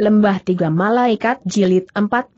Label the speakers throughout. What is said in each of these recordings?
Speaker 1: Lembah Tiga Malaikat Jilid 48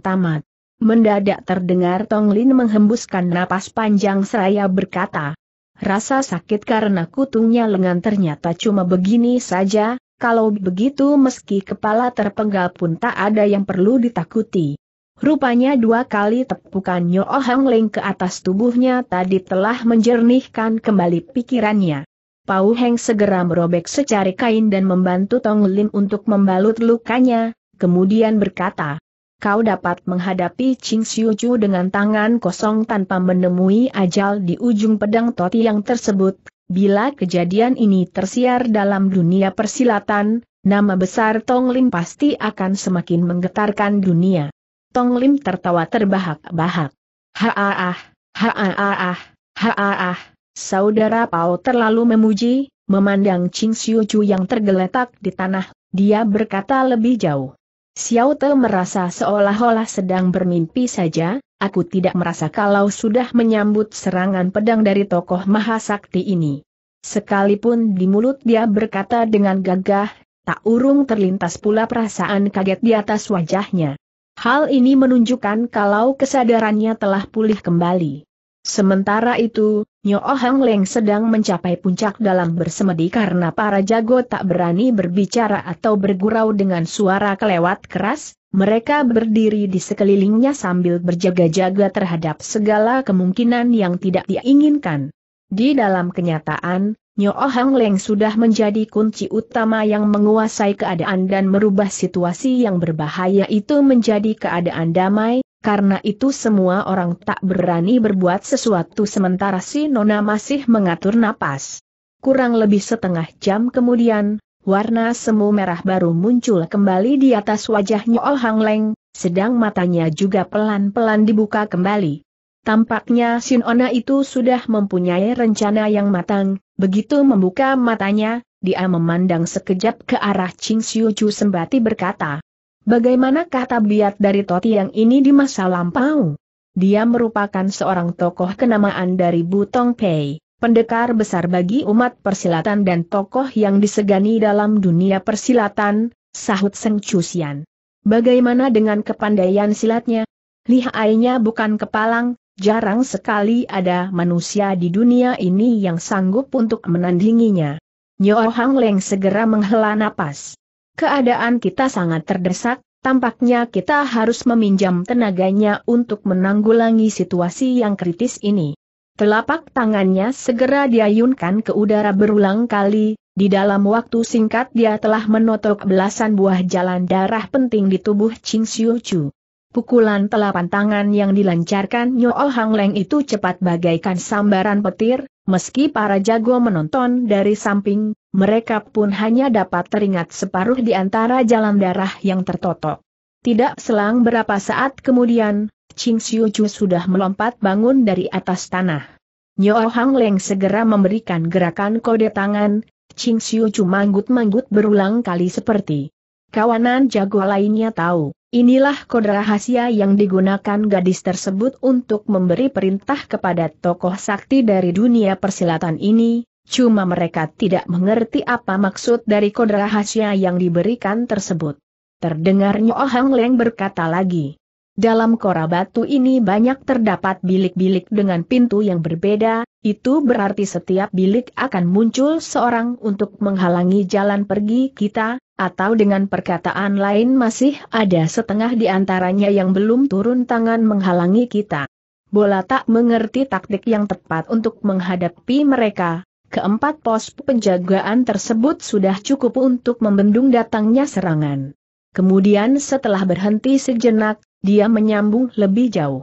Speaker 1: Tamat. Mendadak terdengar Tong Lin menghembuskan napas panjang seraya berkata, Rasa sakit karena kutungnya lengan ternyata cuma begini saja, kalau begitu meski kepala terpenggal pun tak ada yang perlu ditakuti. Rupanya dua kali tepukan Nyo Hang Ling ke atas tubuhnya tadi telah menjernihkan kembali pikirannya. Pau Heng segera merobek secari kain dan membantu Tong Lim untuk membalut lukanya, kemudian berkata, Kau dapat menghadapi Ching Siu Chu dengan tangan kosong tanpa menemui ajal di ujung pedang toti yang tersebut, Bila kejadian ini tersiar dalam dunia persilatan, nama besar Tong Lim pasti akan semakin menggetarkan dunia. Tong Lim tertawa terbahak-bahak. Haaah, haaah, haaah, Saudara Pao terlalu memuji, memandang Ching Siu Chu yang tergeletak di tanah, dia berkata lebih jauh. Xiao Te merasa seolah-olah sedang bermimpi saja, aku tidak merasa kalau sudah menyambut serangan pedang dari tokoh mahasakti ini. Sekalipun di mulut dia berkata dengan gagah, tak urung terlintas pula perasaan kaget di atas wajahnya. Hal ini menunjukkan kalau kesadarannya telah pulih kembali. Sementara itu, Nyo Hang oh Leng sedang mencapai puncak dalam bersemedi karena para jago tak berani berbicara atau bergurau dengan suara kelewat keras, mereka berdiri di sekelilingnya sambil berjaga-jaga terhadap segala kemungkinan yang tidak diinginkan. Di dalam kenyataan, Nyo Hang oh Leng sudah menjadi kunci utama yang menguasai keadaan dan merubah situasi yang berbahaya itu menjadi keadaan damai, karena itu semua orang tak berani berbuat sesuatu sementara si Nona masih mengatur napas. Kurang lebih setengah jam kemudian, warna semu merah baru muncul kembali di atas wajahnya Ol Hang Leng, sedang matanya juga pelan-pelan dibuka kembali. Tampaknya si Nona itu sudah mempunyai rencana yang matang, begitu membuka matanya, dia memandang sekejap ke arah Ching Siu Chu sembati berkata, Bagaimana kata tabiat dari Toti yang ini di masa lampau? Dia merupakan seorang tokoh kenamaan dari Butong Pei, pendekar besar bagi umat persilatan dan tokoh yang disegani dalam dunia persilatan, sahut Seng Chusian. Bagaimana dengan kepandaian silatnya? Lihainya bukan kepalang, jarang sekali ada manusia di dunia ini yang sanggup untuk menandinginya. Nyo Hang Leng segera menghela napas. Keadaan kita sangat terdesak, tampaknya kita harus meminjam tenaganya untuk menanggulangi situasi yang kritis ini. Telapak tangannya segera diayunkan ke udara berulang kali, di dalam waktu singkat dia telah menotok belasan buah jalan darah penting di tubuh Ching Xiu Chu. Pukulan telapan tangan yang dilancarkan Nyool Hang Leng itu cepat bagaikan sambaran petir, meski para jago menonton dari samping, mereka pun hanya dapat teringat separuh di antara jalan darah yang tertotok. Tidak selang berapa saat kemudian, Ching Siu Chu sudah melompat bangun dari atas tanah. Nyool Hang Leng segera memberikan gerakan kode tangan, Ching Siu Chu manggut-manggut berulang kali seperti. Kawanan jago lainnya tahu Inilah kode rahasia yang digunakan gadis tersebut untuk memberi perintah kepada tokoh sakti dari dunia persilatan ini, cuma mereka tidak mengerti apa maksud dari kode rahasia yang diberikan tersebut. Terdengar Nyohang Leng berkata lagi. Dalam kora batu ini banyak terdapat bilik-bilik dengan pintu yang berbeda, itu berarti setiap bilik akan muncul seorang untuk menghalangi jalan pergi kita, atau dengan perkataan lain masih ada setengah di antaranya yang belum turun tangan menghalangi kita. Bola tak mengerti taktik yang tepat untuk menghadapi mereka. Keempat pos penjagaan tersebut sudah cukup untuk membendung datangnya serangan. Kemudian setelah berhenti sejenak, dia menyambung lebih jauh.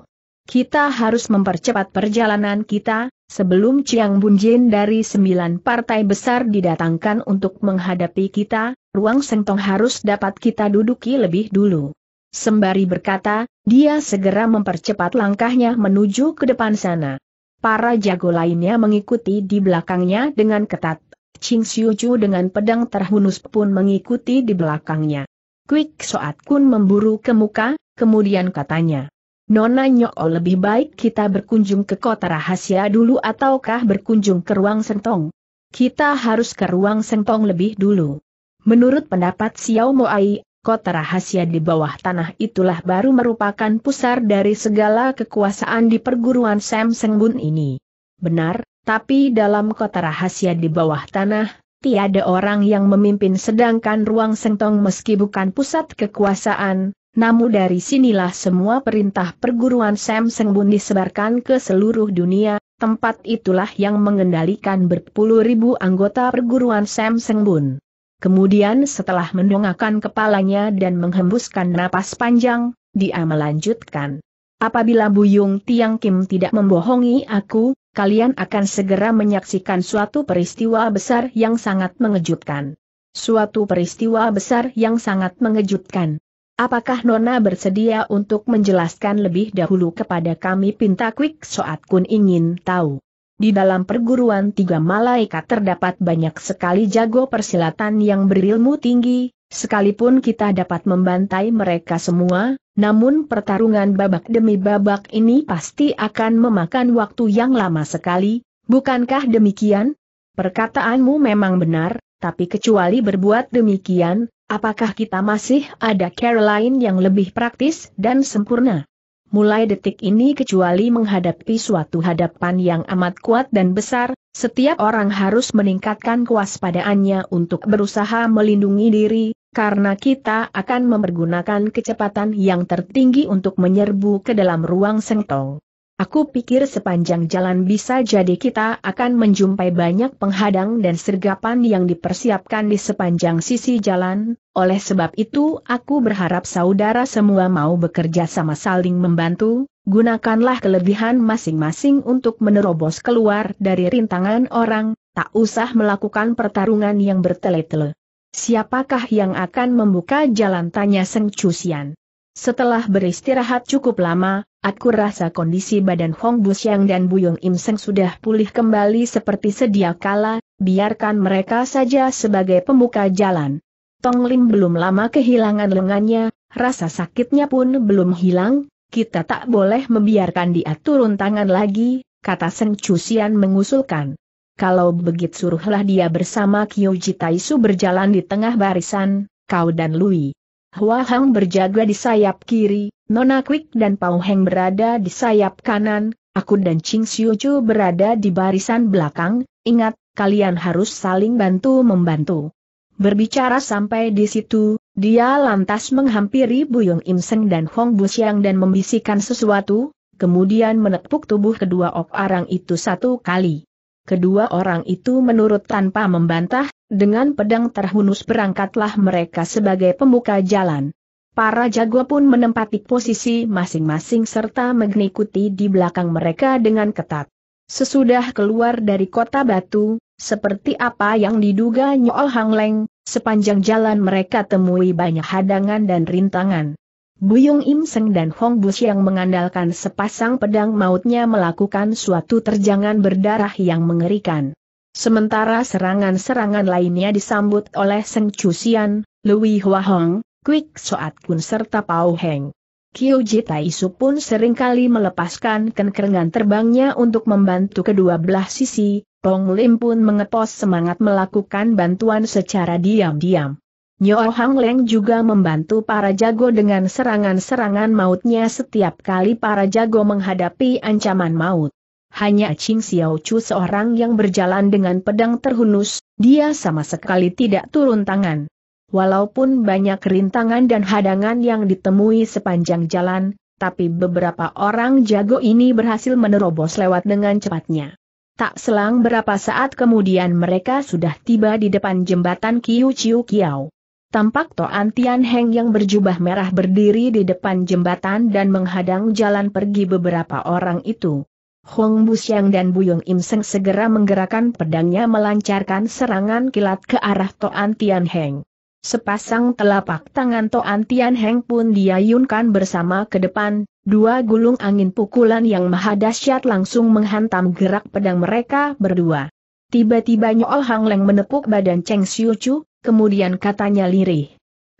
Speaker 1: Kita harus mempercepat perjalanan kita, Sebelum Chiang Bunjin dari sembilan partai besar didatangkan untuk menghadapi kita, ruang sentong harus dapat kita duduki lebih dulu. Sembari berkata, dia segera mempercepat langkahnya menuju ke depan sana. Para jago lainnya mengikuti di belakangnya dengan ketat. Ching Chu dengan pedang terhunus pun mengikuti di belakangnya. Quick Soat Kun memburu ke muka, kemudian katanya. Nona Nyok oh, lebih baik kita berkunjung ke kota rahasia dulu ataukah berkunjung ke ruang sentong? Kita harus ke ruang sentong lebih dulu. Menurut pendapat Xiao Moai, kota rahasia di bawah tanah itulah baru merupakan pusar dari segala kekuasaan di perguruan Sam Senggun ini. Benar, tapi dalam kota rahasia di bawah tanah, tiada orang yang memimpin sedangkan ruang sentong meski bukan pusat kekuasaan, namun dari sinilah semua perintah perguruan Sam Sengbun disebarkan ke seluruh dunia, tempat itulah yang mengendalikan berpuluh ribu anggota perguruan Sam Sengbun. Kemudian setelah mendongakkan kepalanya dan menghembuskan napas panjang, dia melanjutkan. Apabila Buyung Tiang Kim tidak membohongi aku, kalian akan segera menyaksikan suatu peristiwa besar yang sangat mengejutkan. Suatu peristiwa besar yang sangat mengejutkan. Apakah Nona bersedia untuk menjelaskan lebih dahulu kepada kami Pinta Quick Soat Kun ingin tahu. Di dalam perguruan tiga malaikat terdapat banyak sekali jago persilatan yang berilmu tinggi, sekalipun kita dapat membantai mereka semua, namun pertarungan babak demi babak ini pasti akan memakan waktu yang lama sekali, bukankah demikian? Perkataanmu memang benar, tapi kecuali berbuat demikian, Apakah kita masih ada cara lain yang lebih praktis dan sempurna? Mulai detik ini kecuali menghadapi suatu hadapan yang amat kuat dan besar, setiap orang harus meningkatkan kewaspadaannya untuk berusaha melindungi diri, karena kita akan mempergunakan kecepatan yang tertinggi untuk menyerbu ke dalam ruang sengtong. Aku pikir sepanjang jalan bisa jadi kita akan menjumpai banyak penghadang dan sergapan yang dipersiapkan di sepanjang sisi jalan, oleh sebab itu aku berharap saudara semua mau bekerja sama saling membantu, gunakanlah kelebihan masing-masing untuk menerobos keluar dari rintangan orang, tak usah melakukan pertarungan yang bertele-tele. Siapakah yang akan membuka jalan tanya Seng Cusian? Setelah beristirahat cukup lama, aku rasa kondisi badan Hong Busiang dan Yong Im Seng sudah pulih kembali seperti sedia kala, biarkan mereka saja sebagai pembuka jalan. Tong Lim belum lama kehilangan lengannya, rasa sakitnya pun belum hilang, kita tak boleh membiarkan dia turun tangan lagi, kata Seng Chusian mengusulkan. Kalau begitu suruhlah dia bersama Ji Taisu berjalan di tengah barisan, kau dan Louis. Hua Hang berjaga di sayap kiri, Nona Quick dan Pau Heng berada di sayap kanan, aku dan Ching Siu Chu berada di barisan belakang, ingat, kalian harus saling bantu-membantu. Berbicara sampai di situ, dia lantas menghampiri Buyung Im Seng dan Hong Busiang dan membisikkan sesuatu, kemudian menepuk tubuh kedua orang itu satu kali. Kedua orang itu menurut tanpa membantah, dengan pedang terhunus berangkatlah mereka sebagai pembuka jalan. Para jago pun menempati posisi masing-masing serta mengikuti di belakang mereka dengan ketat. Sesudah keluar dari kota batu, seperti apa yang diduga Nyol Hang Leng, sepanjang jalan mereka temui banyak hadangan dan rintangan. Buyung Im Seng dan Hong Bus yang mengandalkan sepasang pedang mautnya melakukan suatu terjangan berdarah yang mengerikan. Sementara serangan-serangan lainnya disambut oleh Seng Chusian, Lui Hua Hong, Quick Soat Kun serta Pau Heng. Kiu Jita pun seringkali melepaskan kenkerengan terbangnya untuk membantu kedua belah sisi, Pong Lim pun mengepos semangat melakukan bantuan secara diam-diam. Nyo Hang Leng juga membantu para jago dengan serangan-serangan mautnya setiap kali para jago menghadapi ancaman maut hanya Ching Xiao Chu seorang yang berjalan dengan pedang terhunus, dia sama sekali tidak turun tangan. Walaupun banyak rintangan dan hadangan yang ditemui sepanjang jalan, tapi beberapa orang jago ini berhasil menerobos lewat dengan cepatnya. Tak selang berapa saat kemudian mereka sudah tiba di depan jembatan Kiu Chiu Kiao. Tampak Toan Tian Heng yang berjubah merah berdiri di depan jembatan dan menghadang jalan pergi beberapa orang itu. Hong Busyang dan Buyong Im Seng segera menggerakkan pedangnya melancarkan serangan kilat ke arah Toan Tian Heng. Sepasang telapak tangan Toan Tian Heng pun diayunkan bersama ke depan, dua gulung angin pukulan yang maha dahsyat langsung menghantam gerak pedang mereka berdua. Tiba-tiba Nyool Hang Leng menepuk badan Cheng Siu Chu, kemudian katanya lirih.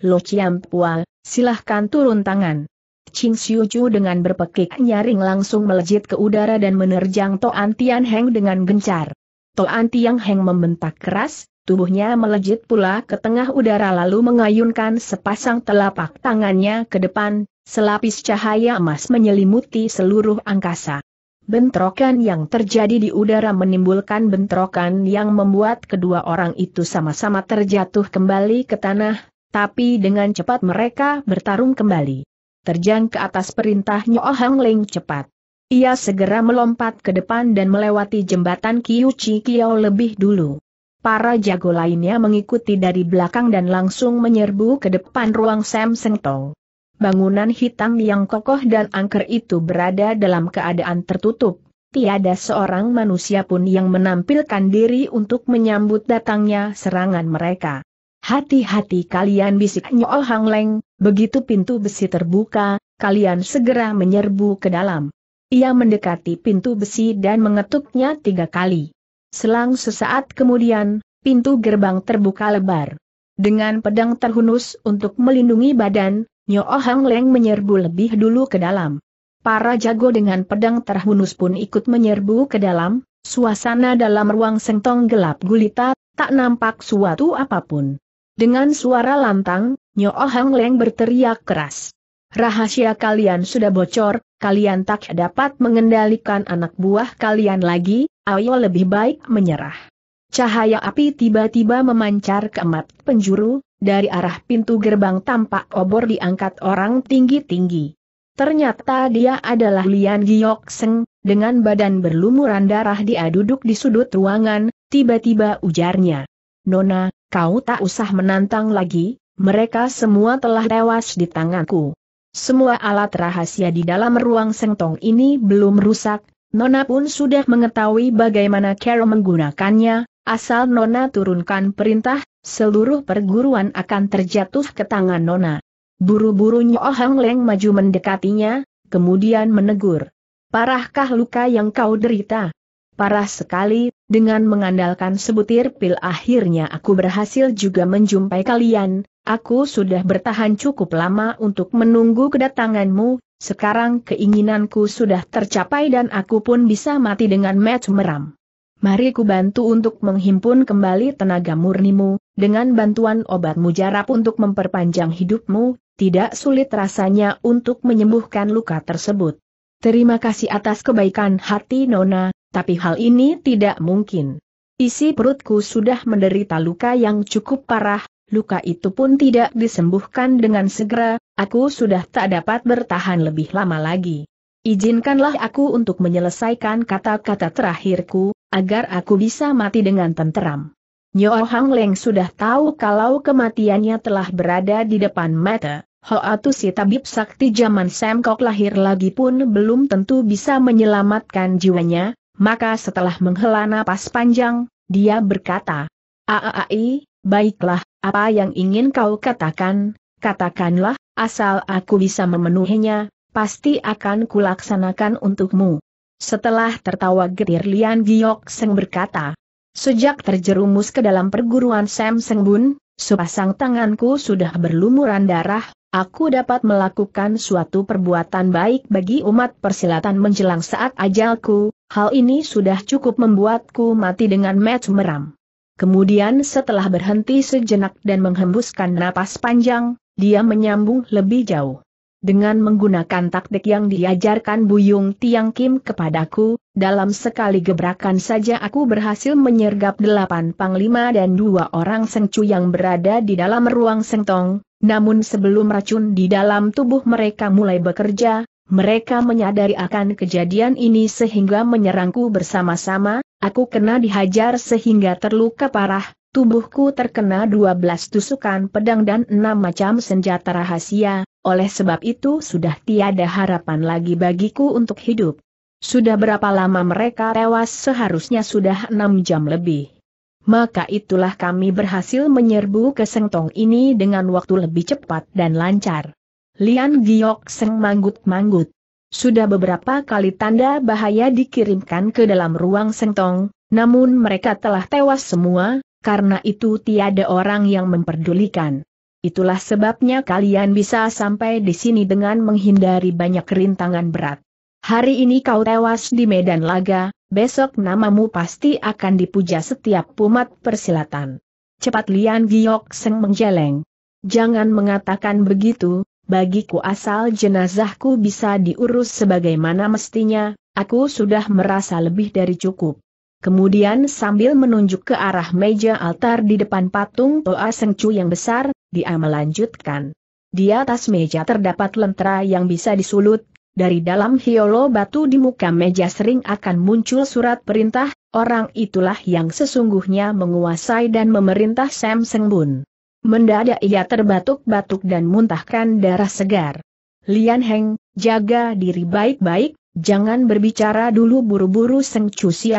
Speaker 1: Lo Chiam Pua, silahkan turun tangan. Ching Siu Chu dengan berpekik nyaring langsung melejit ke udara dan menerjang Toan Tian Heng dengan gencar. Toan Tian Heng membentak keras, tubuhnya melejit pula ke tengah udara lalu mengayunkan sepasang telapak tangannya ke depan, selapis cahaya emas menyelimuti seluruh angkasa. Bentrokan yang terjadi di udara menimbulkan bentrokan yang membuat kedua orang itu sama-sama terjatuh kembali ke tanah, tapi dengan cepat mereka bertarung kembali terjang ke atas perintah Nyo Hang Ling cepat. Ia segera melompat ke depan dan melewati jembatan Chi Kyo lebih dulu. Para jago lainnya mengikuti dari belakang dan langsung menyerbu ke depan ruang Sam Seng Tong. Bangunan hitam yang kokoh dan angker itu berada dalam keadaan tertutup. Tiada seorang manusia pun yang menampilkan diri untuk menyambut datangnya serangan mereka. Hati-hati kalian bisik Nyol Hang Leng, begitu pintu besi terbuka, kalian segera menyerbu ke dalam. Ia mendekati pintu besi dan mengetuknya tiga kali. Selang sesaat kemudian, pintu gerbang terbuka lebar. Dengan pedang terhunus untuk melindungi badan, Nyo Hang Leng menyerbu lebih dulu ke dalam. Para jago dengan pedang terhunus pun ikut menyerbu ke dalam, suasana dalam ruang sentong gelap gulita, tak nampak suatu apapun. Dengan suara lantang, Nyo Hang Leng berteriak keras. Rahasia kalian sudah bocor, kalian tak dapat mengendalikan anak buah kalian lagi, ayo lebih baik menyerah. Cahaya api tiba-tiba memancar ke emat penjuru, dari arah pintu gerbang tampak obor diangkat orang tinggi-tinggi. Ternyata dia adalah Lian Giok Seng, dengan badan berlumuran darah dia duduk di sudut ruangan, tiba-tiba ujarnya. Nona, Kau tak usah menantang lagi, mereka semua telah tewas di tanganku. Semua alat rahasia di dalam ruang sengtong ini belum rusak, Nona pun sudah mengetahui bagaimana Carol menggunakannya, asal Nona turunkan perintah, seluruh perguruan akan terjatuh ke tangan Nona. Buru-buru Nyo Leng maju mendekatinya, kemudian menegur. Parahkah luka yang kau derita? Parah sekali, dengan mengandalkan sebutir pil akhirnya aku berhasil juga menjumpai kalian, aku sudah bertahan cukup lama untuk menunggu kedatanganmu, sekarang keinginanku sudah tercapai dan aku pun bisa mati dengan match meram. Mari ku bantu untuk menghimpun kembali tenaga murnimu, dengan bantuan obat mujarab untuk memperpanjang hidupmu, tidak sulit rasanya untuk menyembuhkan luka tersebut. Terima kasih atas kebaikan hati Nona, tapi hal ini tidak mungkin. Isi perutku sudah menderita luka yang cukup parah, luka itu pun tidak disembuhkan dengan segera, aku sudah tak dapat bertahan lebih lama lagi. Izinkanlah aku untuk menyelesaikan kata-kata terakhirku, agar aku bisa mati dengan tenteram. Nyo Hang Leng sudah tahu kalau kematiannya telah berada di depan mata. Hoatu si tabib sakti zaman Semkok lahir lagi pun belum tentu bisa menyelamatkan jiwanya, maka setelah menghela napas panjang, dia berkata, Aai, baiklah, apa yang ingin kau katakan, katakanlah, asal aku bisa memenuhinya, pasti akan kulaksanakan untukmu. Setelah tertawa getir Lian Giok Seng berkata, Sejak terjerumus ke dalam perguruan Sam Seng Bun, sepasang tanganku sudah berlumuran darah, aku dapat melakukan suatu perbuatan baik bagi umat persilatan menjelang saat ajalku, Hal ini sudah cukup membuatku mati dengan match meram. Kemudian setelah berhenti sejenak dan menghembuskan napas panjang, dia menyambung lebih jauh. Dengan menggunakan taktik yang diajarkan Buyung Tiang Kim kepadaku, dalam sekali gebrakan saja aku berhasil menyergap delapan panglima dan dua orang sengcu yang berada di dalam ruang sengtong, namun sebelum racun di dalam tubuh mereka mulai bekerja, mereka menyadari akan kejadian ini sehingga menyerangku bersama-sama, aku kena dihajar sehingga terluka parah, tubuhku terkena 12 tusukan pedang dan enam macam senjata rahasia, oleh sebab itu sudah tiada harapan lagi bagiku untuk hidup. Sudah berapa lama mereka tewas seharusnya sudah enam jam lebih. Maka itulah kami berhasil menyerbu ke Sengtong ini dengan waktu lebih cepat dan lancar. Lian Giok Seng manggut-manggut. Sudah beberapa kali tanda bahaya dikirimkan ke dalam ruang sentong, namun mereka telah tewas semua, karena itu tiada orang yang memperdulikan. Itulah sebabnya kalian bisa sampai di sini dengan menghindari banyak rintangan berat. Hari ini kau tewas di medan laga, besok namamu pasti akan dipuja setiap pumat persilatan. Cepat Lian Giok Seng menjeleng. Jangan mengatakan begitu, bagiku asal jenazahku bisa diurus sebagaimana mestinya, aku sudah merasa lebih dari cukup. Kemudian sambil menunjuk ke arah meja altar di depan patung Toa Sengcu yang besar, dia melanjutkan. Di atas meja terdapat lentera yang bisa disulut, dari dalam hiolo batu di muka meja sering akan muncul surat perintah, orang itulah yang sesungguhnya menguasai dan memerintah Sam Sengbun. Mendadak ia terbatuk-batuk dan muntahkan darah segar. Lian Heng, jaga diri baik-baik, jangan berbicara dulu buru-buru Seng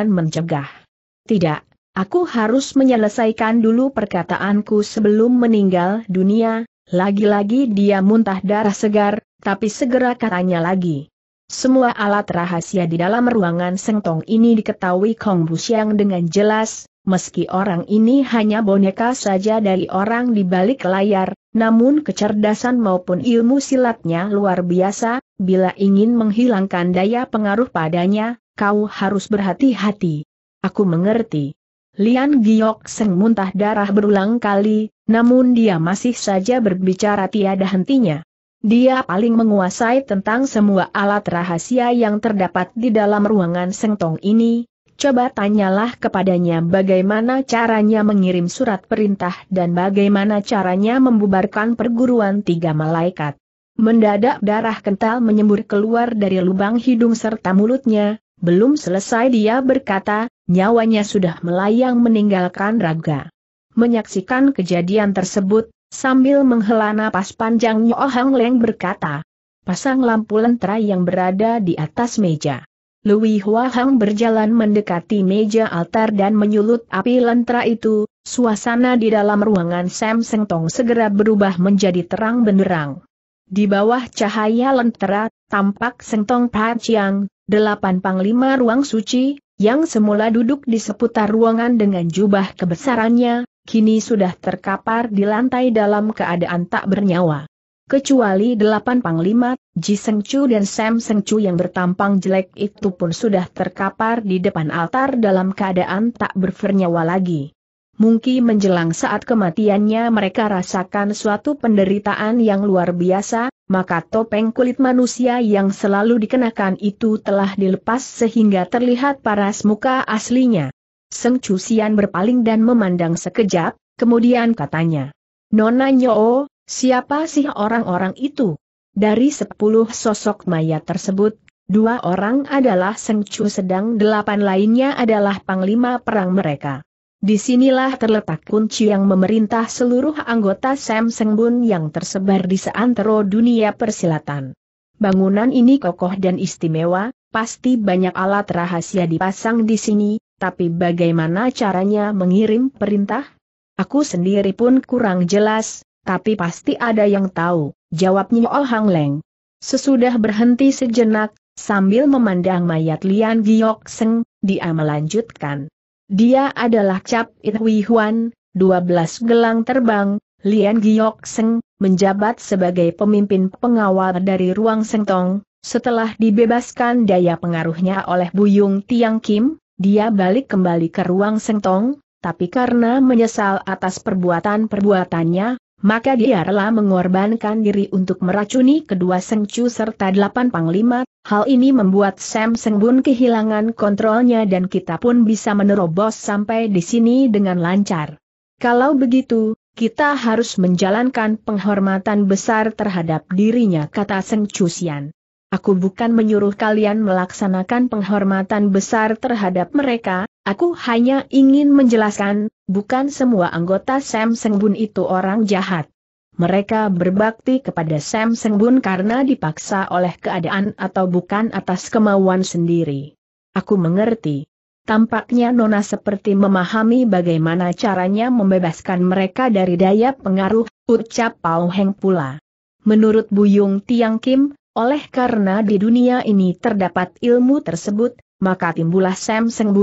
Speaker 1: mencegah. Tidak, aku harus menyelesaikan dulu perkataanku sebelum meninggal dunia, lagi-lagi dia muntah darah segar, tapi segera katanya lagi. Semua alat rahasia di dalam ruangan sengtong ini diketahui Kong Busiang dengan jelas, meski orang ini hanya boneka saja dari orang di balik layar, namun kecerdasan maupun ilmu silatnya luar biasa, bila ingin menghilangkan daya pengaruh padanya, kau harus berhati-hati. Aku mengerti. Lian Giok Seng muntah darah berulang kali, namun dia masih saja berbicara tiada hentinya. Dia paling menguasai tentang semua alat rahasia yang terdapat di dalam ruangan sengtong ini, coba tanyalah kepadanya bagaimana caranya mengirim surat perintah dan bagaimana caranya membubarkan perguruan tiga malaikat. Mendadak darah kental menyembur keluar dari lubang hidung serta mulutnya, belum selesai dia berkata, nyawanya sudah melayang meninggalkan raga. Menyaksikan kejadian tersebut, Sambil menghela napas panjang Nyo Hang Leng berkata, pasang lampu lentera yang berada di atas meja. Lui Hua Hang berjalan mendekati meja altar dan menyulut api lentera itu, suasana di dalam ruangan Sam Seng Tong segera berubah menjadi terang benderang. Di bawah cahaya lentera, tampak Seng Tong Pachiang, delapan panglima ruang suci, yang semula duduk di seputar ruangan dengan jubah kebesarannya, kini sudah terkapar di lantai dalam keadaan tak bernyawa. Kecuali delapan panglima, Ji Seng Chu dan Sam Seng Chu yang bertampang jelek itu pun sudah terkapar di depan altar dalam keadaan tak bernyawa lagi. Mungkin menjelang saat kematiannya mereka rasakan suatu penderitaan yang luar biasa, maka topeng kulit manusia yang selalu dikenakan itu telah dilepas sehingga terlihat paras muka aslinya. Seng Cusian berpaling dan memandang sekejap, kemudian katanya. Nona Nyo, siapa sih orang-orang itu? Dari sepuluh sosok mayat tersebut, dua orang adalah Seng Cu sedang delapan lainnya adalah panglima perang mereka. Disinilah terletak kunci yang memerintah seluruh anggota Sam Seng Bun yang tersebar di seantero dunia persilatan. Bangunan ini kokoh dan istimewa, pasti banyak alat rahasia dipasang di sini, tapi bagaimana caranya mengirim perintah? Aku sendiri pun kurang jelas, tapi pasti ada yang tahu, jawabnya Ol Hang Leng. Sesudah berhenti sejenak, sambil memandang mayat Lian Giok Seng, dia melanjutkan. Dia adalah Cap It Hui Huan, 12 gelang terbang, Lian Giok Seng, menjabat sebagai pemimpin pengawal dari ruang Sengtong, setelah dibebaskan daya pengaruhnya oleh Buyung Tiang Kim, dia balik kembali ke ruang sengtong, tapi karena menyesal atas perbuatan-perbuatannya, maka dia rela mengorbankan diri untuk meracuni kedua sengcu serta delapan panglima, hal ini membuat Sam Sengbun kehilangan kontrolnya dan kita pun bisa menerobos sampai di sini dengan lancar. Kalau begitu, kita harus menjalankan penghormatan besar terhadap dirinya kata Sengcu Sian. Aku bukan menyuruh kalian melaksanakan penghormatan besar terhadap mereka, aku hanya ingin menjelaskan, bukan semua anggota Sam Sengbun itu orang jahat. Mereka berbakti kepada Sam Sengbun karena dipaksa oleh keadaan atau bukan atas kemauan sendiri. Aku mengerti. Tampaknya Nona seperti memahami bagaimana caranya membebaskan mereka dari daya pengaruh, ucap Pao Heng pula. Menurut Buyung Tiang Kim, oleh karena di dunia ini terdapat ilmu tersebut, maka timbullah Sam Seng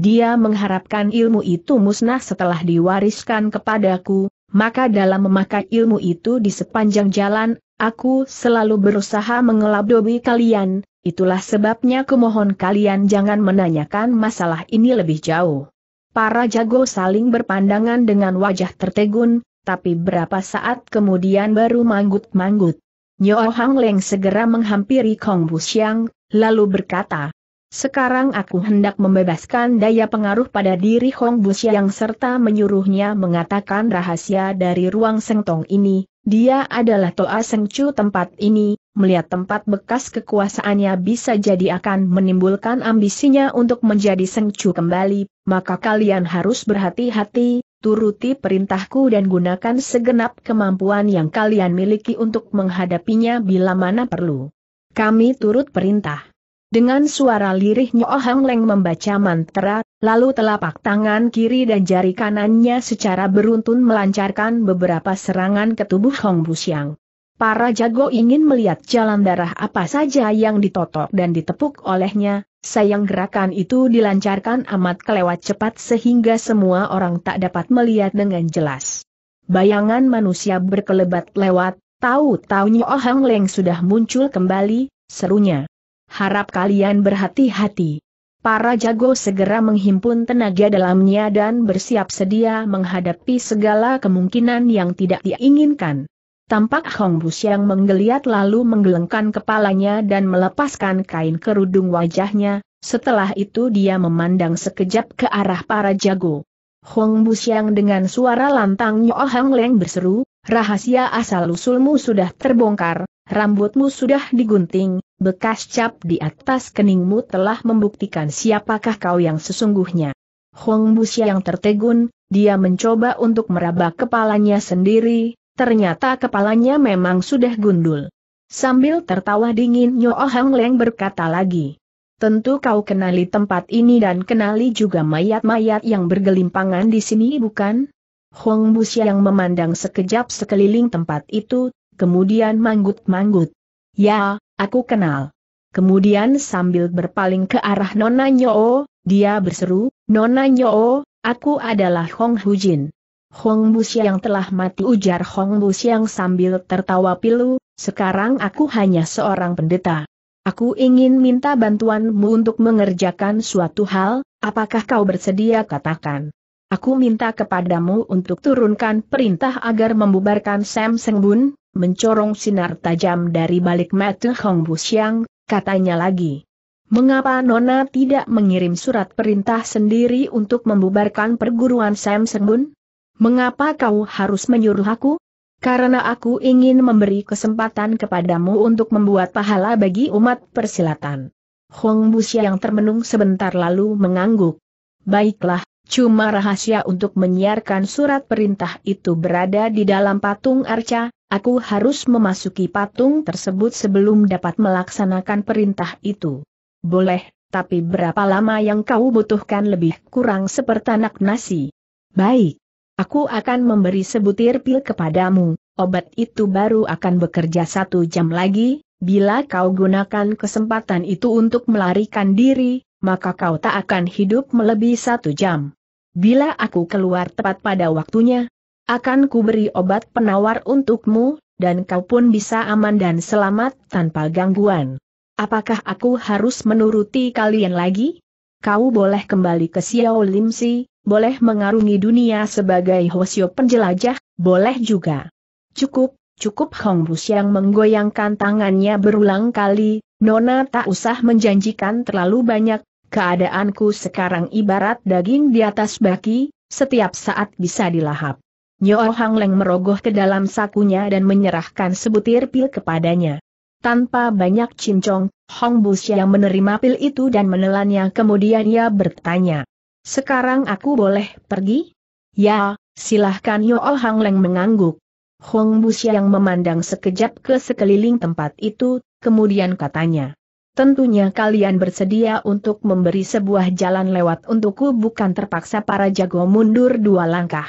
Speaker 1: dia mengharapkan ilmu itu musnah setelah diwariskan kepadaku, maka dalam memakai ilmu itu di sepanjang jalan, aku selalu berusaha mengelabui kalian, itulah sebabnya kumohon kalian jangan menanyakan masalah ini lebih jauh. Para jago saling berpandangan dengan wajah tertegun, tapi berapa saat kemudian baru manggut-manggut. Nyo Hang Leng segera menghampiri Kong Busiang, lalu berkata, sekarang aku hendak membebaskan daya pengaruh pada diri Hong Busiang serta menyuruhnya mengatakan rahasia dari ruang sengtong ini, dia adalah Toa Sengcu tempat ini, melihat tempat bekas kekuasaannya bisa jadi akan menimbulkan ambisinya untuk menjadi Sengcu kembali, maka kalian harus berhati-hati, turuti perintahku dan gunakan segenap kemampuan yang kalian miliki untuk menghadapinya bila mana perlu. Kami turut perintah. Dengan suara lirih Nyo Hang Leng membaca mantra, lalu telapak tangan kiri dan jari kanannya secara beruntun melancarkan beberapa serangan ke tubuh Hong Busiang. Para jago ingin melihat jalan darah apa saja yang ditotok dan ditepuk olehnya, Sayang gerakan itu dilancarkan amat kelewat cepat sehingga semua orang tak dapat melihat dengan jelas. Bayangan manusia berkelebat lewat, tahu-tahu Ohang Hang Leng sudah muncul kembali, serunya. Harap kalian berhati-hati. Para jago segera menghimpun tenaga dalamnya dan bersiap sedia menghadapi segala kemungkinan yang tidak diinginkan. Tampak Hong Bus yang menggeliat lalu menggelengkan kepalanya dan melepaskan kain kerudung wajahnya, setelah itu dia memandang sekejap ke arah para jago. Hong Bus yang dengan suara lantang Nyo Hang Leng berseru, rahasia asal-usulmu sudah terbongkar, rambutmu sudah digunting, bekas cap di atas keningmu telah membuktikan siapakah kau yang sesungguhnya. Hong Bus yang tertegun, dia mencoba untuk meraba kepalanya sendiri, Ternyata kepalanya memang sudah gundul. Sambil tertawa dingin Nyo Hang Leng berkata lagi. Tentu kau kenali tempat ini dan kenali juga mayat-mayat yang bergelimpangan di sini bukan? Hong Busya yang memandang sekejap sekeliling tempat itu, kemudian manggut-manggut. Ya, aku kenal. Kemudian sambil berpaling ke arah Nona Nyo, dia berseru, Nona Nyo, aku adalah Hong Hujin. Hong Bu telah mati ujar Hong Bu sambil tertawa pilu, sekarang aku hanya seorang pendeta. Aku ingin minta bantuanmu untuk mengerjakan suatu hal, apakah kau bersedia katakan. Aku minta kepadamu untuk turunkan perintah agar membubarkan Sam Seng Bun, mencorong sinar tajam dari balik mata Hong Bu katanya lagi. Mengapa Nona tidak mengirim surat perintah sendiri untuk membubarkan perguruan Sam Seng Bun? Mengapa kau harus menyuruh aku? Karena aku ingin memberi kesempatan kepadamu untuk membuat pahala bagi umat persilatan. Hong Busia yang termenung sebentar lalu mengangguk. Baiklah, cuma rahasia untuk menyiarkan surat perintah itu berada di dalam patung arca, aku harus memasuki patung tersebut sebelum dapat melaksanakan perintah itu. Boleh, tapi berapa lama yang kau butuhkan lebih kurang anak nasi? Baik. Aku akan memberi sebutir pil kepadamu, obat itu baru akan bekerja satu jam lagi, bila kau gunakan kesempatan itu untuk melarikan diri, maka kau tak akan hidup melebihi satu jam. Bila aku keluar tepat pada waktunya, akan kuberi obat penawar untukmu, dan kau pun bisa aman dan selamat tanpa gangguan. Apakah aku harus menuruti kalian lagi? Kau boleh kembali ke Xiao Limsi, boleh mengarungi dunia sebagai Hosio penjelajah, boleh juga. Cukup, cukup Hong Bus yang menggoyangkan tangannya berulang kali, Nona tak usah menjanjikan terlalu banyak, keadaanku sekarang ibarat daging di atas baki, setiap saat bisa dilahap. Nyo Hang Leng merogoh ke dalam sakunya dan menyerahkan sebutir pil kepadanya. Tanpa banyak cincong, Hong Bus yang menerima pil itu dan menelannya kemudian ia bertanya. Sekarang aku boleh pergi? Ya, silahkan Yool Hang Leng mengangguk. Hong Bus yang memandang sekejap ke sekeliling tempat itu, kemudian katanya. Tentunya kalian bersedia untuk memberi sebuah jalan lewat untukku bukan terpaksa para jago mundur dua langkah.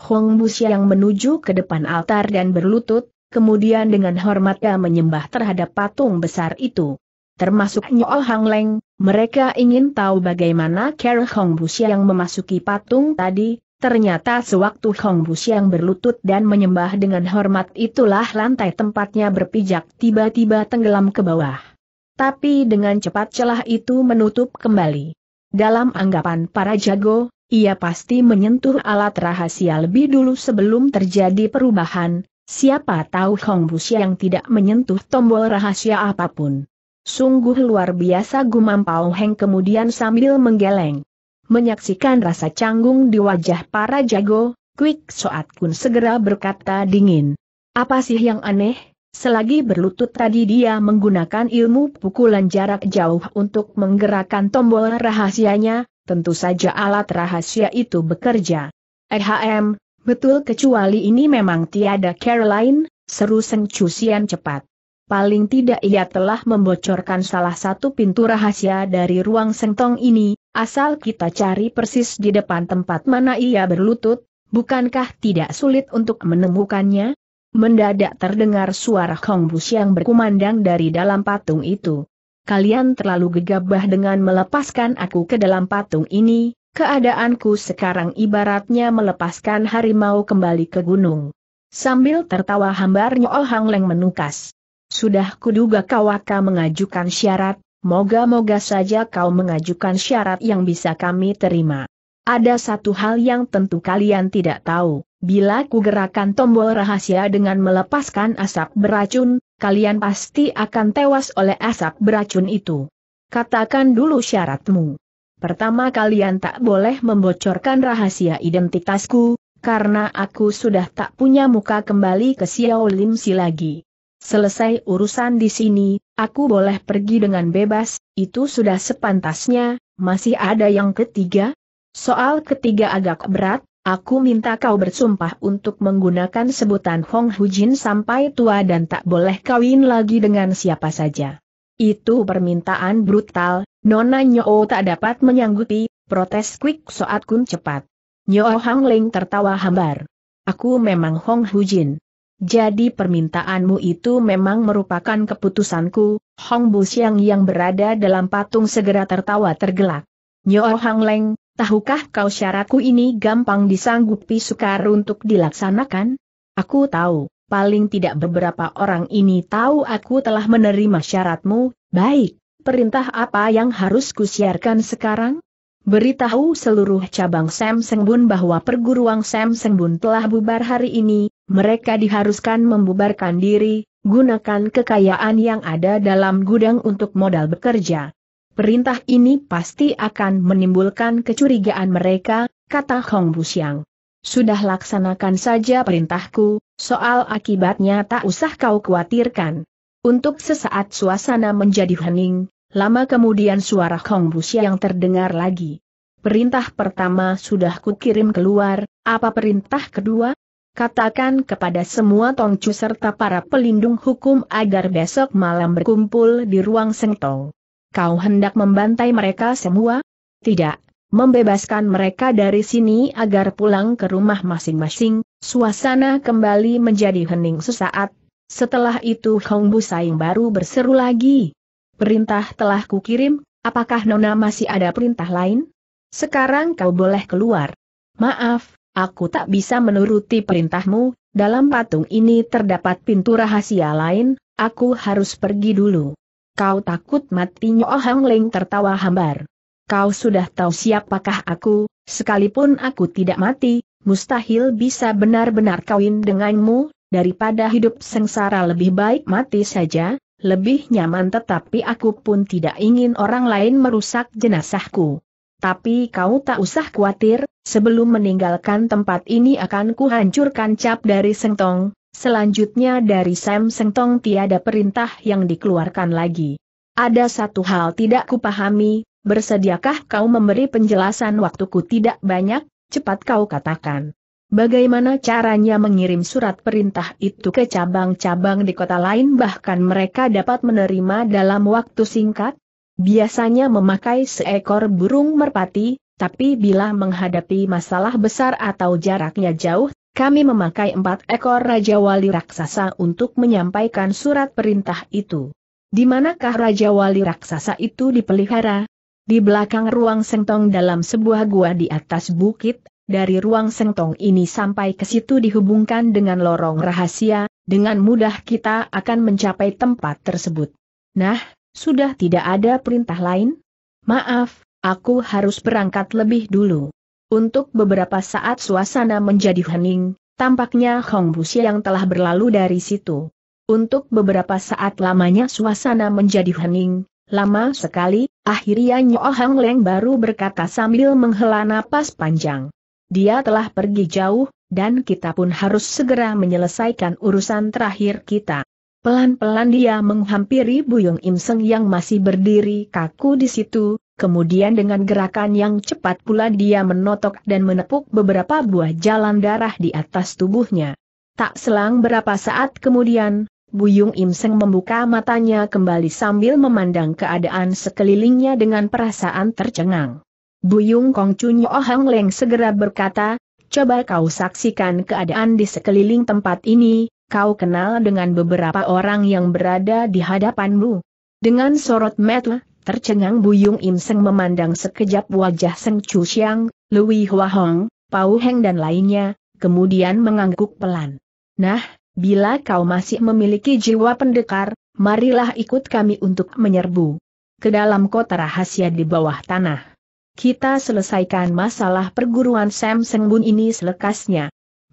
Speaker 1: Hong Bus yang menuju ke depan altar dan berlutut, kemudian dengan hormatnya menyembah terhadap patung besar itu. Termasuk Nyool Hang Leng, mereka ingin tahu bagaimana cara Hong yang memasuki patung tadi, ternyata sewaktu Hong yang berlutut dan menyembah dengan hormat itulah lantai tempatnya berpijak tiba-tiba tenggelam ke bawah. Tapi dengan cepat celah itu menutup kembali. Dalam anggapan para jago, ia pasti menyentuh alat rahasia lebih dulu sebelum terjadi perubahan, siapa tahu Hong yang tidak menyentuh tombol rahasia apapun. Sungguh luar biasa gumam Pao Heng kemudian sambil menggeleng. Menyaksikan rasa canggung di wajah para jago, Quick Soat Kun segera berkata dingin. Apa sih yang aneh? Selagi berlutut tadi dia menggunakan ilmu pukulan jarak jauh untuk menggerakkan tombol rahasianya, tentu saja alat rahasia itu bekerja. EHM, betul kecuali ini memang tiada Caroline, seru Seng cepat paling tidak ia telah membocorkan salah satu pintu rahasia dari ruang sentong ini, asal kita cari persis di depan tempat mana ia berlutut, bukankah tidak sulit untuk menemukannya? Mendadak terdengar suara Kongbus yang berkumandang dari dalam patung itu. Kalian terlalu gegabah dengan melepaskan aku ke dalam patung ini, keadaanku sekarang ibaratnya melepaskan harimau kembali ke gunung. Sambil tertawa hambar Nyo Hang Leng menukas. Sudah kuduga kau akan mengajukan syarat, moga-moga saja kau mengajukan syarat yang bisa kami terima. Ada satu hal yang tentu kalian tidak tahu, bila ku gerakan tombol rahasia dengan melepaskan asap beracun, kalian pasti akan tewas oleh asap beracun itu. Katakan dulu syaratmu. Pertama kalian tak boleh membocorkan rahasia identitasku, karena aku sudah tak punya muka kembali ke Xiao Limsi lagi selesai urusan di sini, aku boleh pergi dengan bebas, itu sudah sepantasnya, masih ada yang ketiga? Soal ketiga agak berat, aku minta kau bersumpah untuk menggunakan sebutan Hong Hujin sampai tua dan tak boleh kawin lagi dengan siapa saja. Itu permintaan brutal, Nona Nyo tak dapat menyanggupi, protes Quick Soat Kun cepat. Nyo Hang Ling tertawa hambar. Aku memang Hong Hujin. Jadi permintaanmu itu memang merupakan keputusanku, Hong Bu Xiang yang berada dalam patung segera tertawa tergelak. Nyo Hang Leng, tahukah kau syaratku ini gampang disanggupi sukar untuk dilaksanakan? Aku tahu, paling tidak beberapa orang ini tahu aku telah menerima syaratmu, baik, perintah apa yang harus kusiarkan sekarang? Beritahu seluruh cabang Sam Sengbun bahwa perguruan Sam Sengbun telah bubar hari ini, mereka diharuskan membubarkan diri, gunakan kekayaan yang ada dalam gudang untuk modal bekerja. Perintah ini pasti akan menimbulkan kecurigaan mereka, kata Hong Busiang. Sudah laksanakan saja perintahku, soal akibatnya tak usah kau khawatirkan. Untuk sesaat suasana menjadi hening, lama kemudian suara Hong Busiang terdengar lagi. Perintah pertama sudah kukirim keluar, apa perintah kedua? Katakan kepada semua Tongcu serta para pelindung hukum agar besok malam berkumpul di ruang Sengtong. Kau hendak membantai mereka semua? Tidak, membebaskan mereka dari sini agar pulang ke rumah masing-masing, suasana kembali menjadi hening sesaat. Setelah itu Hong Bu Saing baru berseru lagi. Perintah telah kukirim, apakah Nona masih ada perintah lain? Sekarang kau boleh keluar. Maaf, aku tak bisa menuruti perintahmu, dalam patung ini terdapat pintu rahasia lain, aku harus pergi dulu. Kau takut mati Nyo Hang Leng tertawa hambar. Kau sudah tahu siapakah aku, sekalipun aku tidak mati, mustahil bisa benar-benar kawin denganmu, daripada hidup sengsara lebih baik mati saja, lebih nyaman tetapi aku pun tidak ingin orang lain merusak jenazahku. Tapi kau tak usah khawatir, sebelum meninggalkan tempat ini akan kuhancurkan cap dari Sengtong, selanjutnya dari Sam Sengtong tiada perintah yang dikeluarkan lagi. Ada satu hal tidak kupahami, bersediakah kau memberi penjelasan waktuku tidak banyak, cepat kau katakan. Bagaimana caranya mengirim surat perintah itu ke cabang-cabang di kota lain bahkan mereka dapat menerima dalam waktu singkat? Biasanya memakai seekor burung merpati, tapi bila menghadapi masalah besar atau jaraknya jauh, kami memakai empat ekor Raja Wali Raksasa untuk menyampaikan surat perintah itu. Di manakah Raja Wali Raksasa itu dipelihara? Di belakang ruang sentong dalam sebuah gua di atas bukit, dari ruang sentong ini sampai ke situ dihubungkan dengan lorong rahasia, dengan mudah kita akan mencapai tempat tersebut. Nah, sudah tidak ada perintah lain? Maaf, aku harus berangkat lebih dulu. Untuk beberapa saat suasana menjadi hening, tampaknya Hong Busi yang telah berlalu dari situ. Untuk beberapa saat lamanya suasana menjadi hening, lama sekali, akhirnya Nyo Hang Leng baru berkata sambil menghela napas panjang. Dia telah pergi jauh, dan kita pun harus segera menyelesaikan urusan terakhir kita. Pelan-pelan dia menghampiri Buyung Im Seng yang masih berdiri kaku di situ, kemudian dengan gerakan yang cepat pula dia menotok dan menepuk beberapa buah jalan darah di atas tubuhnya. Tak selang berapa saat kemudian, Buyung Im Seng membuka matanya kembali sambil memandang keadaan sekelilingnya dengan perasaan tercengang. Buyung Kong Chun Leng segera berkata, Coba kau saksikan keadaan di sekeliling tempat ini, kau kenal dengan beberapa orang yang berada di hadapanmu. Dengan sorot mata, tercengang Buyung Im Seng memandang sekejap wajah Seng Chu Xiang, Lui Hua Hong, Pau Heng dan lainnya, kemudian mengangguk pelan. Nah, bila kau masih memiliki jiwa pendekar, marilah ikut kami untuk menyerbu ke dalam kota rahasia di bawah tanah. Kita selesaikan masalah perguruan Sam Bun ini selekasnya.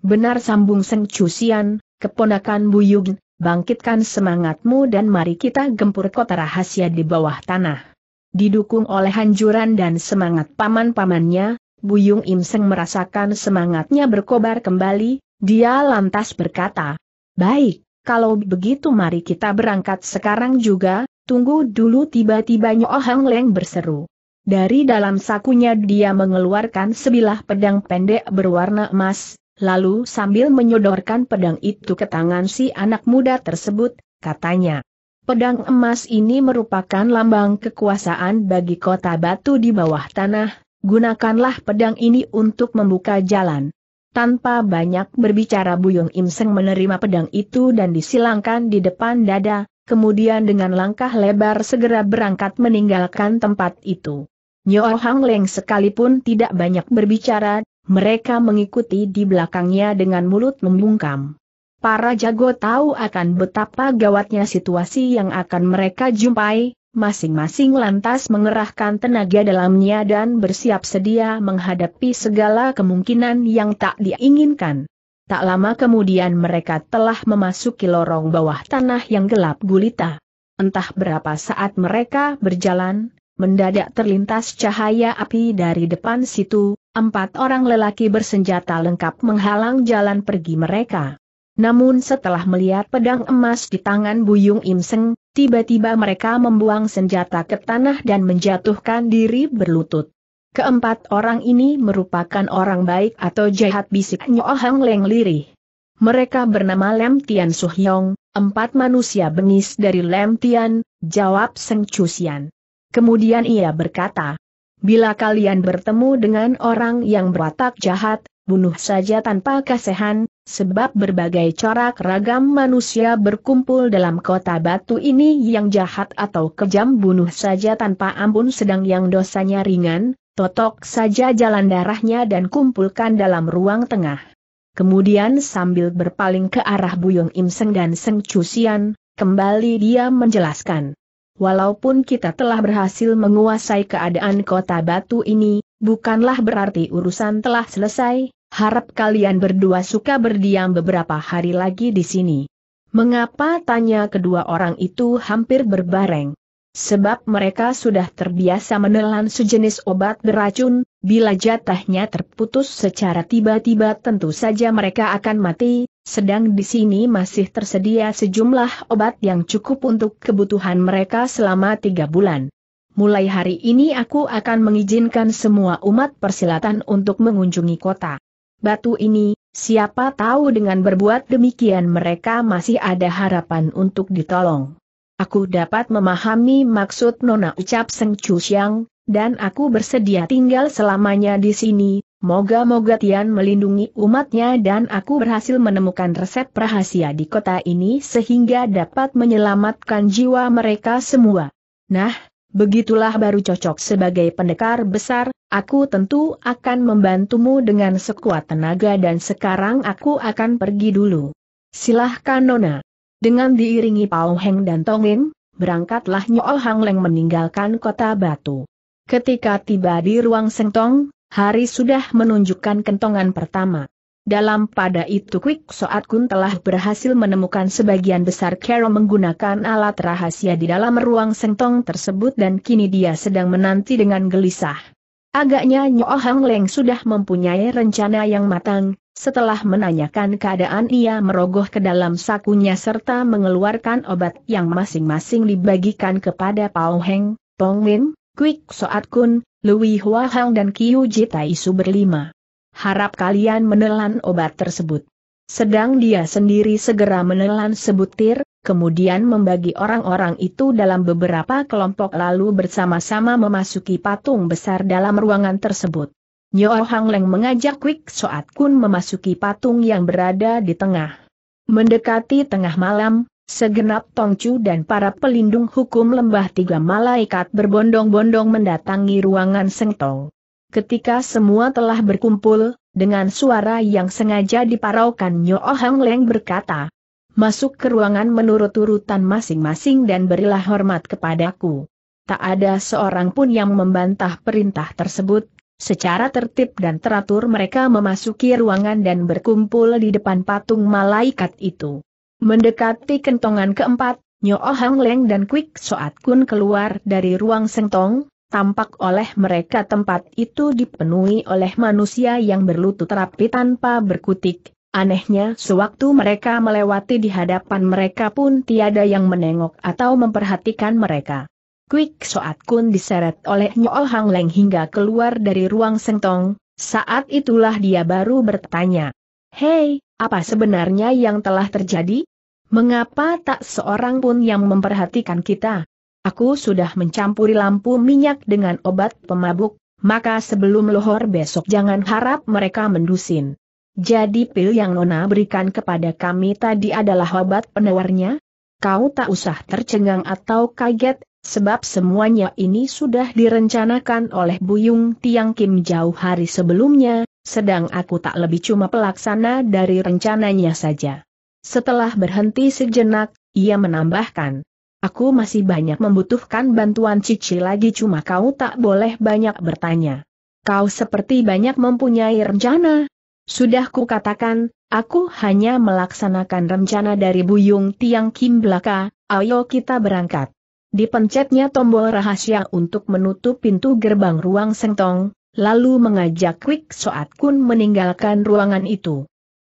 Speaker 1: Benar sambung Seng Cusian, keponakan Buyung, bangkitkan semangatmu dan mari kita gempur kota rahasia di bawah tanah. Didukung oleh hanjuran dan semangat paman-pamannya, Buyung Imseng merasakan semangatnya berkobar kembali, dia lantas berkata, Baik, kalau begitu mari kita berangkat sekarang juga, tunggu dulu tiba-tiba Nyo Leng berseru. Dari dalam sakunya dia mengeluarkan sebilah pedang pendek berwarna emas, Lalu sambil menyodorkan pedang itu ke tangan si anak muda tersebut, katanya. Pedang emas ini merupakan lambang kekuasaan bagi kota batu di bawah tanah, gunakanlah pedang ini untuk membuka jalan. Tanpa banyak berbicara Buyung Imseng menerima pedang itu dan disilangkan di depan dada, kemudian dengan langkah lebar segera berangkat meninggalkan tempat itu. Nyo Hang Leng sekalipun tidak banyak berbicara, mereka mengikuti di belakangnya dengan mulut membungkam. Para jago tahu akan betapa gawatnya situasi yang akan mereka jumpai, masing-masing lantas mengerahkan tenaga dalamnya dan bersiap sedia menghadapi segala kemungkinan yang tak diinginkan. Tak lama kemudian mereka telah memasuki lorong bawah tanah yang gelap gulita. Entah berapa saat mereka berjalan, mendadak terlintas cahaya api dari depan situ, empat orang lelaki bersenjata lengkap menghalang jalan pergi mereka. Namun setelah melihat pedang emas di tangan Buyung Imseng, tiba-tiba mereka membuang senjata ke tanah dan menjatuhkan diri berlutut. Keempat orang ini merupakan orang baik atau jahat bisik Nyo Hang Leng Lirih. Mereka bernama Lem Tian Suhyong, empat manusia bengis dari Lem Tian, jawab Seng Chusian. Kemudian ia berkata, Bila kalian bertemu dengan orang yang berwatak jahat, bunuh saja tanpa kasihan, sebab berbagai corak ragam manusia berkumpul dalam kota batu ini yang jahat atau kejam bunuh saja tanpa ampun sedang yang dosanya ringan, totok saja jalan darahnya dan kumpulkan dalam ruang tengah. Kemudian sambil berpaling ke arah Buyung Imseng dan Seng Cusian, kembali dia menjelaskan. Walaupun kita telah berhasil menguasai keadaan kota batu ini, bukanlah berarti urusan telah selesai, harap kalian berdua suka berdiam beberapa hari lagi di sini. Mengapa tanya kedua orang itu hampir berbareng? Sebab mereka sudah terbiasa menelan sejenis obat beracun, bila jatahnya terputus secara tiba-tiba tentu saja mereka akan mati, sedang di sini masih tersedia sejumlah obat yang cukup untuk kebutuhan mereka selama tiga bulan. Mulai hari ini aku akan mengizinkan semua umat persilatan untuk mengunjungi kota. Batu ini, siapa tahu dengan berbuat demikian mereka masih ada harapan untuk ditolong. Aku dapat memahami maksud Nona ucap Seng Chu Xiang, dan aku bersedia tinggal selamanya di sini, Moga-moga Tian melindungi umatnya dan aku berhasil menemukan resep rahasia di kota ini sehingga dapat menyelamatkan jiwa mereka semua. Nah, begitulah baru cocok sebagai pendekar besar, aku tentu akan membantumu dengan sekuat tenaga dan sekarang aku akan pergi dulu. Silahkan Nona. Dengan diiringi Pao Heng dan Tongin, berangkatlah Nyo Hang Leng meninggalkan kota batu. Ketika tiba di ruang sengtong, hari sudah menunjukkan kentongan pertama. Dalam pada itu Quick Soat Kun telah berhasil menemukan sebagian besar Carol menggunakan alat rahasia di dalam ruang sentong tersebut dan kini dia sedang menanti dengan gelisah. Agaknya Nyo Hang Leng sudah mempunyai rencana yang matang, setelah menanyakan keadaan ia merogoh ke dalam sakunya serta mengeluarkan obat yang masing-masing dibagikan kepada Pao Heng, Tong Min, Quick Soat Kun, Lui Hua Hang dan Kiu Jitaisu berlima. Harap kalian menelan obat tersebut. Sedang dia sendiri segera menelan sebutir, kemudian membagi orang-orang itu dalam beberapa kelompok lalu bersama-sama memasuki patung besar dalam ruangan tersebut. Nyo Hang Leng mengajak Quick Soat Kun memasuki patung yang berada di tengah. Mendekati tengah malam, Segenap Tongcu dan para pelindung hukum lembah tiga malaikat berbondong-bondong mendatangi ruangan Sengtong. Ketika semua telah berkumpul, dengan suara yang sengaja diparaukan Nyo Ohang Leng berkata, Masuk ke ruangan menurut urutan masing-masing dan berilah hormat kepadaku. Tak ada seorang pun yang membantah perintah tersebut, secara tertib dan teratur mereka memasuki ruangan dan berkumpul di depan patung malaikat itu. Mendekati kentongan keempat, Nyo oh Hang Leng dan Quick Soat Kun keluar dari ruang sentong, tampak oleh mereka tempat itu dipenuhi oleh manusia yang berlutut rapi tanpa berkutik. Anehnya, sewaktu mereka melewati di hadapan mereka pun tiada yang menengok atau memperhatikan mereka. Quick Soat Kun diseret oleh Nyo oh Hang Leng hingga keluar dari ruang sentong, saat itulah dia baru bertanya. Hei, apa sebenarnya yang telah terjadi? Mengapa tak seorang pun yang memperhatikan kita? Aku sudah mencampuri lampu minyak dengan obat pemabuk, maka sebelum lohor besok jangan harap mereka mendusin. Jadi pil yang Nona berikan kepada kami tadi adalah obat penawarnya? Kau tak usah tercengang atau kaget, sebab semuanya ini sudah direncanakan oleh Buyung Tiang Kim jauh hari sebelumnya, sedang aku tak lebih cuma pelaksana dari rencananya saja. Setelah berhenti sejenak, ia menambahkan. Aku masih banyak membutuhkan bantuan Cici lagi cuma kau tak boleh banyak bertanya. Kau seperti banyak mempunyai rencana. Sudah katakan, aku hanya melaksanakan rencana dari Buyung Tiang Kim Belaka, ayo kita berangkat. Dipencetnya tombol rahasia untuk menutup pintu gerbang ruang sentong, lalu mengajak Quick Soat Kun meninggalkan ruangan itu.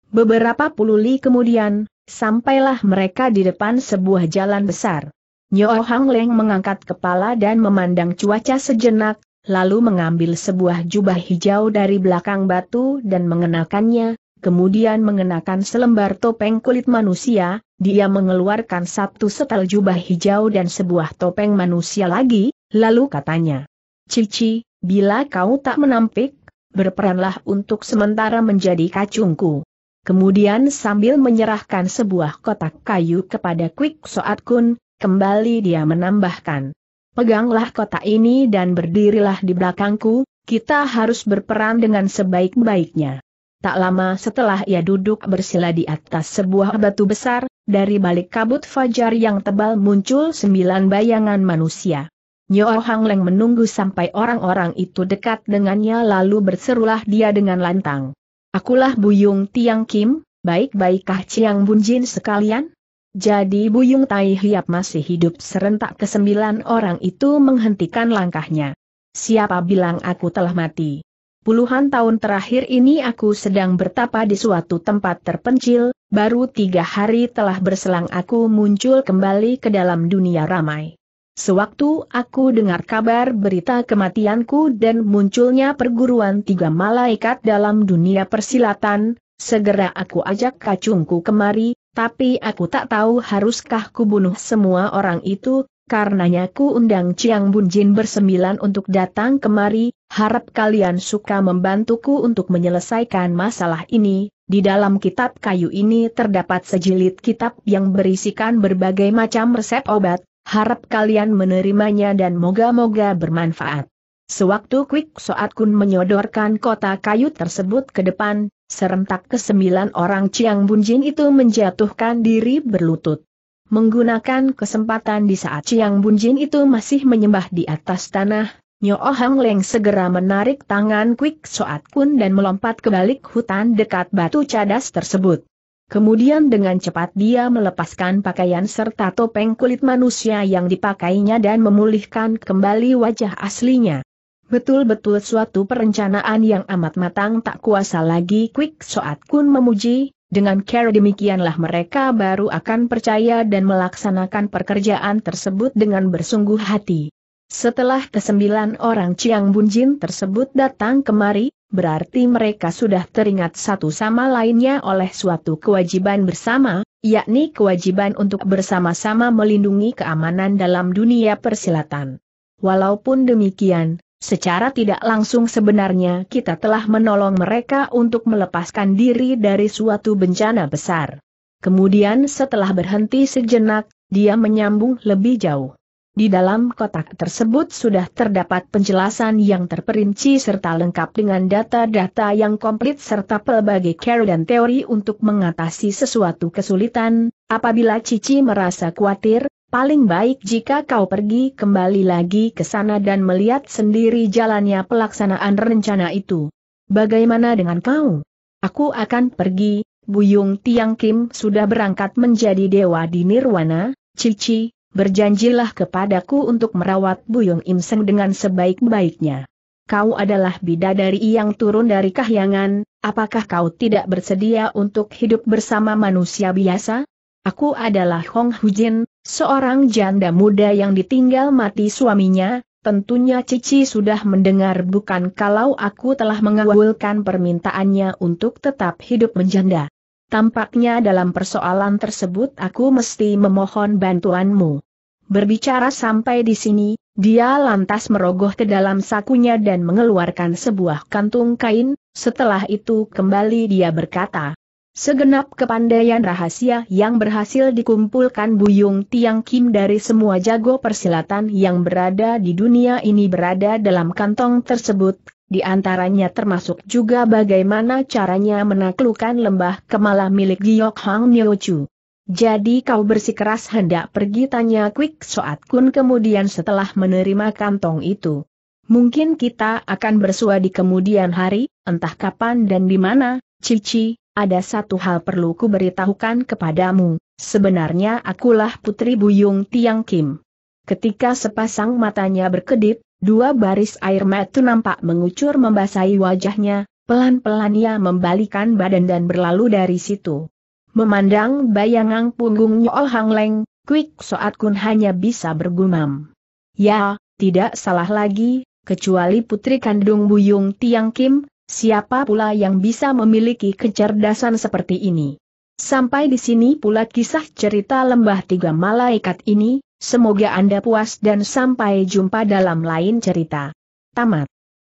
Speaker 1: Beberapa puluh li kemudian, sampailah mereka di depan sebuah jalan besar. Nyo Hang Leng mengangkat kepala dan memandang cuaca sejenak, lalu mengambil sebuah jubah hijau dari belakang batu dan mengenakannya, kemudian mengenakan selembar topeng kulit manusia, dia mengeluarkan satu setel jubah hijau dan sebuah topeng manusia lagi, lalu katanya, Cici, bila kau tak menampik, berperanlah untuk sementara menjadi kacungku. Kemudian sambil menyerahkan sebuah kotak kayu kepada Quick, Soat Kun, kembali dia menambahkan. Peganglah kotak ini dan berdirilah di belakangku, kita harus berperan dengan sebaik-baiknya. Tak lama setelah ia duduk bersila di atas sebuah batu besar, dari balik kabut fajar yang tebal muncul sembilan bayangan manusia. Nyo Hang Leng menunggu sampai orang-orang itu dekat dengannya lalu berserulah dia dengan lantang. Akulah Buyung Tiang Kim, baik-baikkah Ciang Bunjin sekalian? Jadi Buyung Tai Hiap masih hidup serentak kesembilan orang itu menghentikan langkahnya. Siapa bilang aku telah mati? Puluhan tahun terakhir ini aku sedang bertapa di suatu tempat terpencil, baru tiga hari telah berselang aku muncul kembali ke dalam dunia ramai. Sewaktu aku dengar kabar berita kematianku dan munculnya perguruan tiga malaikat dalam dunia persilatan, segera aku ajak kacungku kemari, tapi aku tak tahu haruskah kubunuh semua orang itu, karenanya ku undang Chiang Bunjin bersembilan untuk datang kemari, harap kalian suka membantuku untuk menyelesaikan masalah ini. Di dalam kitab kayu ini terdapat sejilid kitab yang berisikan berbagai macam resep obat, Harap kalian menerimanya dan moga-moga bermanfaat. Sewaktu Quick Soat Kun menyodorkan kota kayu tersebut ke depan, serentak kesembilan orang Chiang Bunjin itu menjatuhkan diri berlutut. Menggunakan kesempatan di saat Chiang Bunjin itu masih menyembah di atas tanah, Nyo oh Hang Leng segera menarik tangan Quick Soat Kun dan melompat ke balik hutan dekat batu cadas tersebut. Kemudian dengan cepat dia melepaskan pakaian serta topeng kulit manusia yang dipakainya dan memulihkan kembali wajah aslinya. Betul-betul suatu perencanaan yang amat matang tak kuasa lagi Quick Soat Kun memuji, dengan cara demikianlah mereka baru akan percaya dan melaksanakan pekerjaan tersebut dengan bersungguh hati. Setelah kesembilan orang Chiang Bunjin tersebut datang kemari, berarti mereka sudah teringat satu sama lainnya oleh suatu kewajiban bersama, yakni kewajiban untuk bersama-sama melindungi keamanan dalam dunia persilatan. Walaupun demikian, secara tidak langsung sebenarnya kita telah menolong mereka untuk melepaskan diri dari suatu bencana besar. Kemudian setelah berhenti sejenak, dia menyambung lebih jauh. Di dalam kotak tersebut sudah terdapat penjelasan yang terperinci serta lengkap dengan data-data yang komplit serta pelbagai care dan teori untuk mengatasi sesuatu kesulitan. Apabila Cici merasa khawatir, paling baik jika kau pergi kembali lagi ke sana dan melihat sendiri jalannya pelaksanaan rencana itu. Bagaimana dengan kau? Aku akan pergi, Buyung Tiang Kim sudah berangkat menjadi dewa di Nirwana, Cici, berjanjilah kepadaku untuk merawat Buyung Imseng dengan sebaik-baiknya. Kau adalah bidadari yang turun dari kahyangan, apakah kau tidak bersedia untuk hidup bersama manusia biasa? Aku adalah Hong Hujin, seorang janda muda yang ditinggal mati suaminya, tentunya Cici sudah mendengar bukan kalau aku telah mengawulkan permintaannya untuk tetap hidup menjanda. Tampaknya dalam persoalan tersebut aku mesti memohon bantuanmu. Berbicara sampai di sini, dia lantas merogoh ke dalam sakunya dan mengeluarkan sebuah kantung kain, setelah itu kembali dia berkata. Segenap kepandaian rahasia yang berhasil dikumpulkan Buyung Tiang Kim dari semua jago persilatan yang berada di dunia ini berada dalam kantong tersebut, di antaranya termasuk juga bagaimana caranya menaklukkan lembah kemala milik Giok Hang Chu. Jadi kau bersikeras hendak pergi tanya Quick Soat Kun kemudian setelah menerima kantong itu. Mungkin kita akan bersua di kemudian hari, entah kapan dan di mana, Cici, ada satu hal perlu ku beritahukan kepadamu, sebenarnya akulah putri Buyung Tiang Kim. Ketika sepasang matanya berkedip, Dua baris air mata nampak mengucur membasahi wajahnya, pelan-pelan ia membalikan badan dan berlalu dari situ. Memandang bayangan punggung Nyool Hang Leng, Kwik Soat Kun hanya bisa bergumam. Ya, tidak salah lagi, kecuali putri kandung Buyung Tiang Kim, siapa pula yang bisa memiliki kecerdasan seperti ini. Sampai di sini pula kisah cerita lembah tiga malaikat ini, semoga Anda puas dan sampai jumpa dalam lain cerita. Tamat.